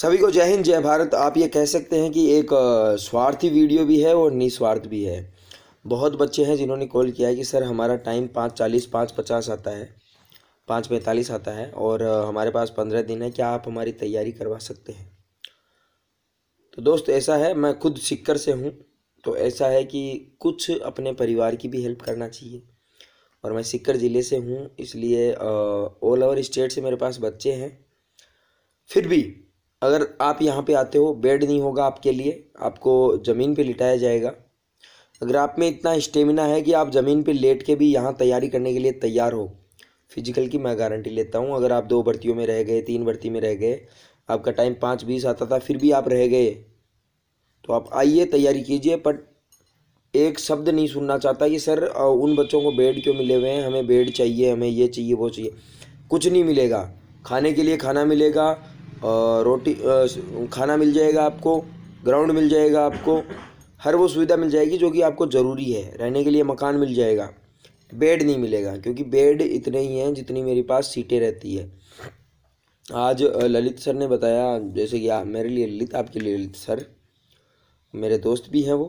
सभी को जय हिंद जय भारत आप ये कह सकते हैं कि एक स्वार्थी वीडियो भी है और निस्वार्थ भी है बहुत बच्चे हैं जिन्होंने कॉल किया है कि सर हमारा टाइम पाँच चालीस पाँच पचास आता है पाँच पैंतालीस आता है और हमारे पास पंद्रह दिन है क्या आप हमारी तैयारी करवा सकते हैं तो दोस्त ऐसा है मैं खुद सिक्कर से हूँ तो ऐसा है कि कुछ अपने परिवार की भी हेल्प करना चाहिए और मैं सिक्कर ज़िले से हूँ इसलिए ऑल ओवर स्टेट से मेरे पास बच्चे हैं फिर भी अगर आप यहाँ पे आते हो बेड नहीं होगा आपके लिए आपको ज़मीन पे लिटाया जाएगा अगर आप में इतना स्टेमिना है कि आप ज़मीन पे लेट के भी यहाँ तैयारी करने के लिए तैयार हो फिजिकल की मैं गारंटी लेता हूँ अगर आप दो भर्तियों में रह गए तीन भर्ती में रह गए आपका टाइम पाँच बीस आता था फिर भी आप रह गए तो आप आइए तैयारी कीजिए बट एक शब्द नहीं सुनना चाहता कि सर उन बच्चों को बेड क्यों मिले हुए हैं हमें बेड चाहिए हमें ये चाहिए वो चाहिए कुछ नहीं मिलेगा खाने के लिए खाना मिलेगा रोटी खाना मिल जाएगा आपको ग्राउंड मिल जाएगा आपको हर वो सुविधा मिल जाएगी जो कि आपको ज़रूरी है रहने के लिए मकान मिल जाएगा बेड नहीं मिलेगा क्योंकि बेड इतने ही हैं जितनी मेरे पास सीटें रहती है आज ललित सर ने बताया जैसे कि मेरे लिए ललित आपके लिए ललित सर मेरे दोस्त भी हैं वो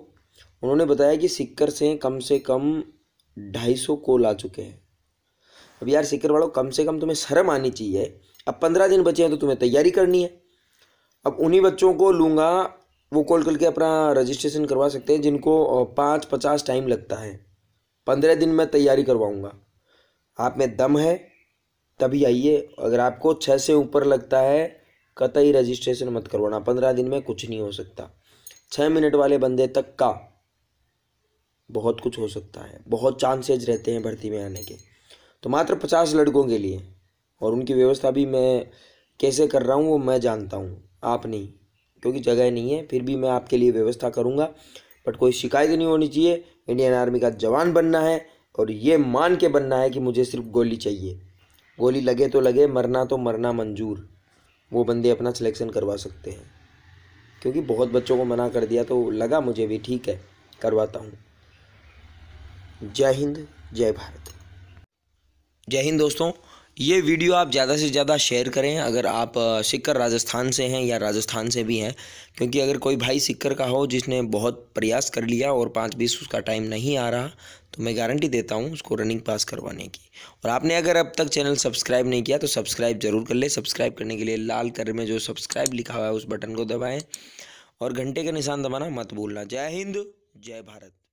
उन्होंने बताया कि सिक्कर से कम से कम ढाई सौ कोल आ चुके हैं अब यार सिक्कर वालों कम से कम तुम्हें शर्म आनी चाहिए अब पंद्रह दिन बचे हैं तो तुम्हें तैयारी करनी है अब उन्हीं बच्चों को लूँगा वो कॉल करके अपना रजिस्ट्रेशन करवा सकते हैं जिनको पाँच पचास टाइम लगता है पंद्रह दिन में तैयारी करवाऊँगा आप में दम है तभी आइए अगर आपको छः से ऊपर लगता है कतई रजिस्ट्रेशन मत करवाना पंद्रह दिन में कुछ नहीं हो सकता छः मिनट वाले बंदे तक का बहुत कुछ हो सकता है बहुत चांसेज रहते हैं भर्ती में आने के तो मात्र पचास लड़कों के लिए और उनकी व्यवस्था भी मैं कैसे कर रहा हूँ वो मैं जानता हूँ आप नहीं क्योंकि जगह नहीं है फिर भी मैं आपके लिए व्यवस्था करूँगा बट कोई शिकायत नहीं होनी चाहिए इंडियन आर्मी का जवान बनना है और ये मान के बनना है कि मुझे सिर्फ गोली चाहिए गोली लगे तो लगे मरना तो मरना मंजूर वो बंदे अपना सिलेक्शन करवा सकते हैं क्योंकि बहुत बच्चों को मना कर दिया तो लगा मुझे भी ठीक है करवाता हूँ जय हिंद जय भारत जय हिंद दोस्तों ये वीडियो आप ज़्यादा से ज़्यादा शेयर करें अगर आप सिक्कर राजस्थान से हैं या राजस्थान से भी हैं क्योंकि अगर कोई भाई सिक्कर का हो जिसने बहुत प्रयास कर लिया और पाँच बीस उसका टाइम नहीं आ रहा तो मैं गारंटी देता हूँ उसको रनिंग पास करवाने की और आपने अगर अब तक चैनल सब्सक्राइब नहीं किया तो सब्सक्राइब ज़रूर कर ले सब्सक्राइब करने के लिए लाल कलर में जो सब्सक्राइब लिखा हुआ है उस बटन को दबाएँ और घंटे का निशान दबाना मत भूलना जय हिंद जय भारत